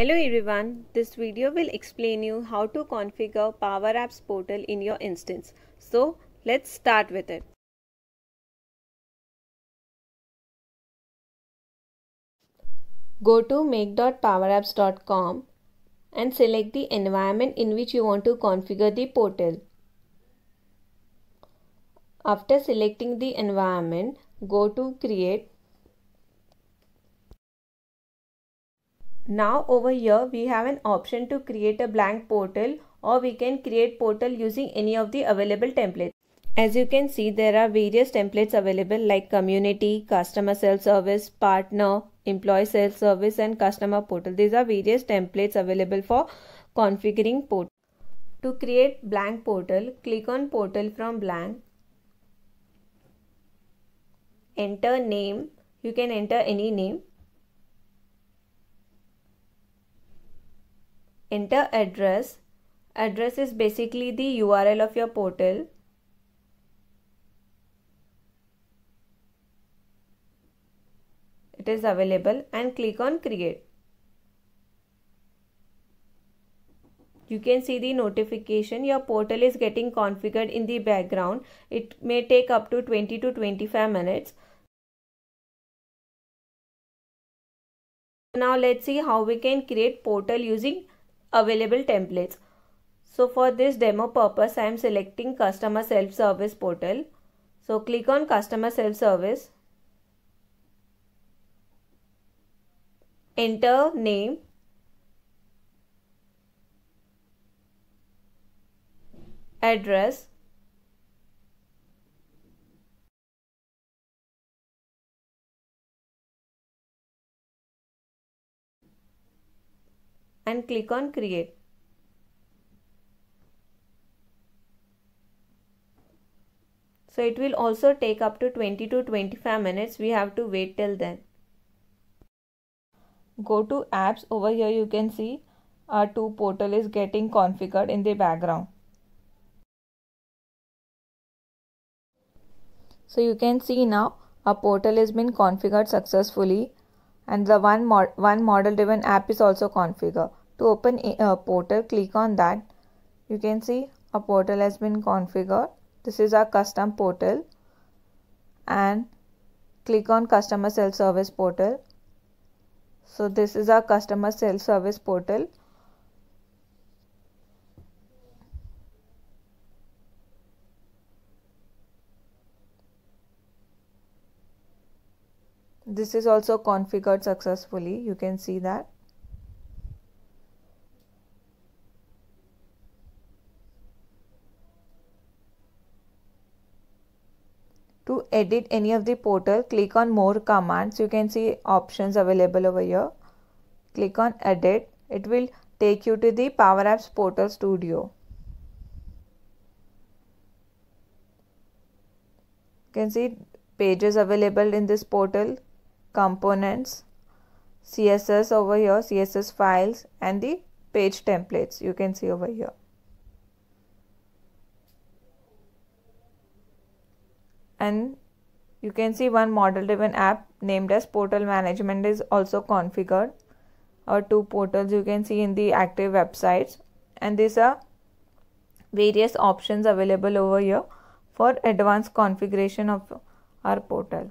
Hello everyone, this video will explain you how to configure Power Apps portal in your instance. So let's start with it. Go to make.powerapps.com and select the environment in which you want to configure the portal. After selecting the environment, go to create Now over here we have an option to create a blank portal or we can create portal using any of the available templates. As you can see there are various templates available like community, customer self-service, partner, employee self-service and customer portal. These are various templates available for configuring portal. To create blank portal, click on portal from blank. Enter name. You can enter any name enter address address is basically the url of your portal it is available and click on create you can see the notification your portal is getting configured in the background it may take up to 20 to 25 minutes now let's see how we can create portal using available templates. So for this demo purpose, I am selecting customer self-service portal. So click on customer self-service. Enter name. Address. and click on create. So it will also take up to 20 to 25 minutes. We have to wait till then. Go to apps over here you can see our two portal is getting configured in the background. So you can see now our portal has been configured successfully and the one, mod one model driven app is also configured. To open a portal, click on that. You can see a portal has been configured. This is our custom portal and click on customer self-service portal. So this is our customer self-service portal. This is also configured successfully. You can see that. To edit any of the portal, click on more commands. You can see options available over here. Click on edit. It will take you to the Power Apps Portal Studio. You can see pages available in this portal, components, CSS over here, CSS files and the page templates you can see over here. and you can see one model driven app named as portal management is also configured or two portals you can see in the active websites and these are various options available over here for advanced configuration of our portal